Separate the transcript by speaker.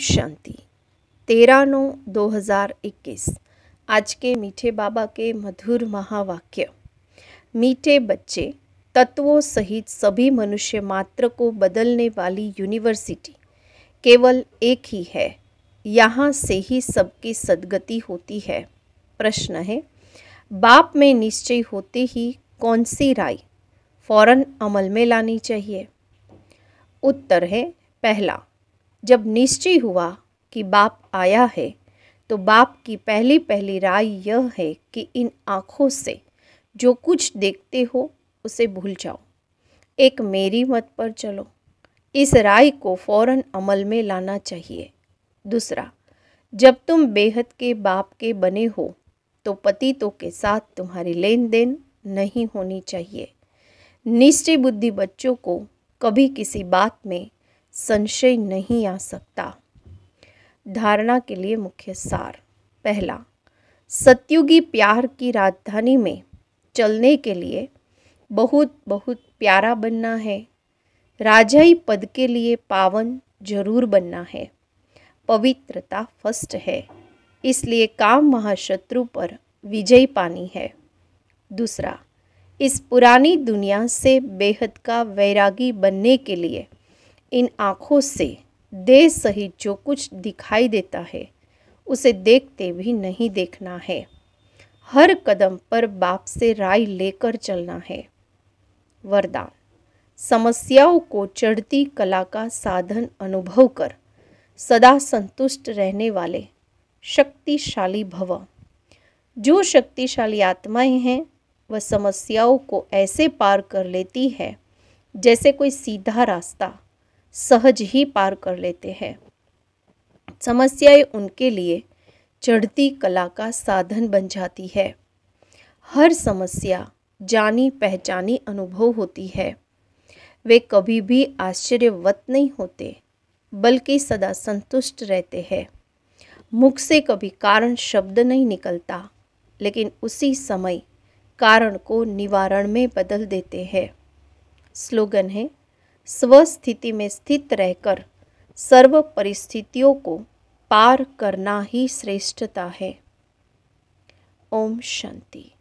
Speaker 1: शांति तेरह नौ दो हज़ार इक्कीस आज के मीठे बाबा के मधुर महावाक्य मीठे बच्चे तत्वों सहित सभी मनुष्य मात्र को बदलने वाली यूनिवर्सिटी केवल एक ही है यहाँ से ही सबकी सदगति होती है प्रश्न है बाप में निश्चय होते ही कौन सी राय फौरन अमल में लानी चाहिए उत्तर है पहला जब निश्चय हुआ कि बाप आया है तो बाप की पहली पहली राय यह है कि इन आँखों से जो कुछ देखते हो उसे भूल जाओ एक मेरी मत पर चलो इस राय को फौरन अमल में लाना चाहिए दूसरा जब तुम बेहद के बाप के बने हो तो पतितों के साथ तुम्हारी लेन देन नहीं होनी चाहिए निश्चय बुद्धि बच्चों को कभी किसी बात में संशय नहीं आ सकता धारणा के लिए मुख्य सार पहला सत्युगी प्यार की राजधानी में चलने के लिए बहुत बहुत प्यारा बनना है राजाई पद के लिए पावन जरूर बनना है पवित्रता फर्स्ट है इसलिए काम महाशत्रु पर विजय पानी है दूसरा इस पुरानी दुनिया से बेहद का वैरागी बनने के लिए इन आँखों से देह सहित जो कुछ दिखाई देता है उसे देखते भी नहीं देखना है हर कदम पर बाप से राय लेकर चलना है वरदान समस्याओं को चढ़ती कला का साधन अनुभव कर सदा संतुष्ट रहने वाले शक्तिशाली भव जो शक्तिशाली आत्माएं हैं वह समस्याओं को ऐसे पार कर लेती है जैसे कोई सीधा रास्ता सहज ही पार कर लेते हैं समस्याएं उनके लिए चढ़ती कला का साधन बन जाती है हर समस्या जानी पहचानी अनुभव होती है वे कभी भी आश्चर्यवत नहीं होते बल्कि सदा संतुष्ट रहते हैं मुख से कभी कारण शब्द नहीं निकलता लेकिन उसी समय कारण को निवारण में बदल देते हैं स्लोगन है स्वस्थिति में स्थित रहकर सर्व परिस्थितियों को पार करना ही श्रेष्ठता है ओम शांति